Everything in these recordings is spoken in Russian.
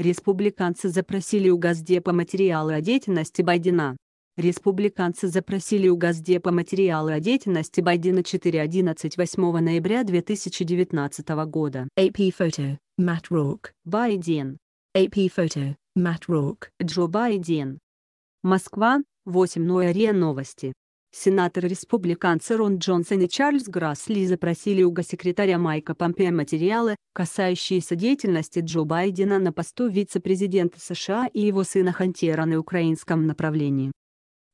Республиканцы запросили у Газдепа материалы о деятельности Байдена. Республиканцы запросили у Газдепа материалы о деятельности Байдена 4.11 ноября 2019 года. AP Photo, Matt Rourke. Байден. AP Photo, Matt Rourke. Джо Байден. Москва, 8 ноября новости. Сенаторы-республиканцы Рон Джонсон и Чарльз Грасли запросили у госсекретаря Майка Помпео материалы, касающиеся деятельности Джо Байдена на посту вице-президента США и его сына Хантера на украинском направлении.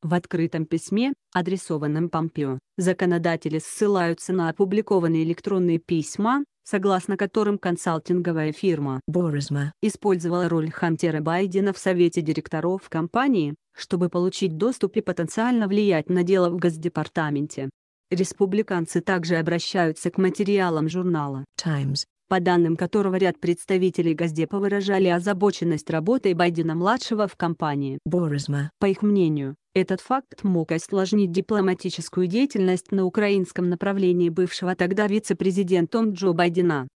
В открытом письме, адресованном Помпео, законодатели ссылаются на опубликованные электронные письма, согласно которым консалтинговая фирма Боризма использовала роль Хантера Байдена в совете директоров компании, чтобы получить доступ и потенциально влиять на дело в Госдепартаменте. Республиканцы также обращаются к материалам журнала Times, по данным которого ряд представителей Газдепа выражали озабоченность работой Байдена-младшего в компании Боризма. По их мнению, этот факт мог осложнить дипломатическую деятельность на украинском направлении бывшего тогда вице-президентом Джо Байдена.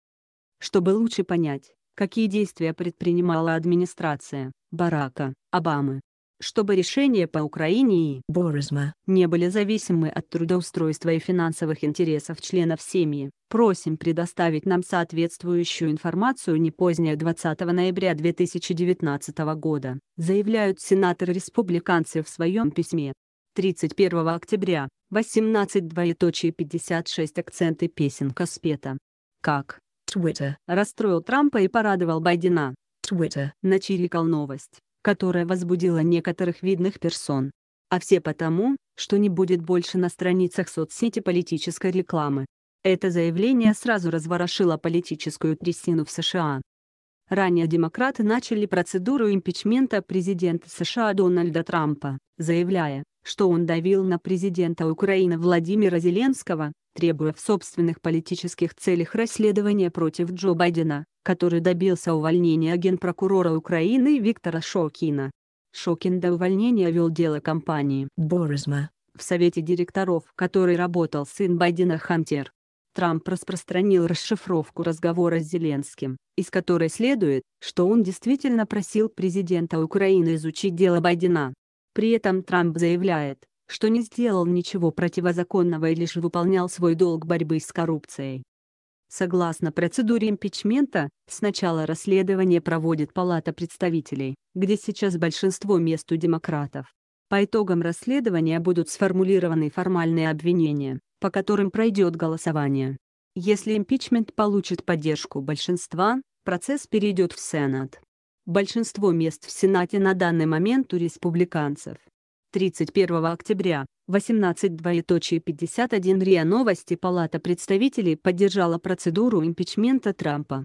Чтобы лучше понять, какие действия предпринимала администрация Барака Обамы, чтобы решения по Украине и Боризма не были зависимы от трудоустройства и финансовых интересов членов семьи, просим предоставить нам соответствующую информацию не позднее 20 ноября 2019 года, заявляют сенаторы-республиканцы в своем письме. 31 октября, 18 акценты песенка спета. Как Twitter расстроил Трампа и порадовал Байдена. Twitter начирикал новость которая возбудила некоторых видных персон. А все потому, что не будет больше на страницах соцсети политической рекламы. Это заявление сразу разворошило политическую трясину в США. Ранее демократы начали процедуру импичмента президента США Дональда Трампа, заявляя, что он давил на президента Украины Владимира Зеленского, требуя в собственных политических целях расследования против Джо Байдена, который добился увольнения генпрокурора Украины Виктора Шокина. Шокин до увольнения вел дело компании «Боризма», в совете директоров которой работал сын Байдена Хантер. Трамп распространил расшифровку разговора с Зеленским, из которой следует, что он действительно просил президента Украины изучить дело Байдена. При этом Трамп заявляет, что не сделал ничего противозаконного и лишь выполнял свой долг борьбы с коррупцией. Согласно процедуре импичмента, сначала расследование проводит Палата представителей, где сейчас большинство мест у демократов. По итогам расследования будут сформулированы формальные обвинения, по которым пройдет голосование. Если импичмент получит поддержку большинства, процесс перейдет в Сенат. Большинство мест в Сенате на данный момент у республиканцев. 31 октября 18 РИА Новости Палата представителей поддержала процедуру импичмента Трампа.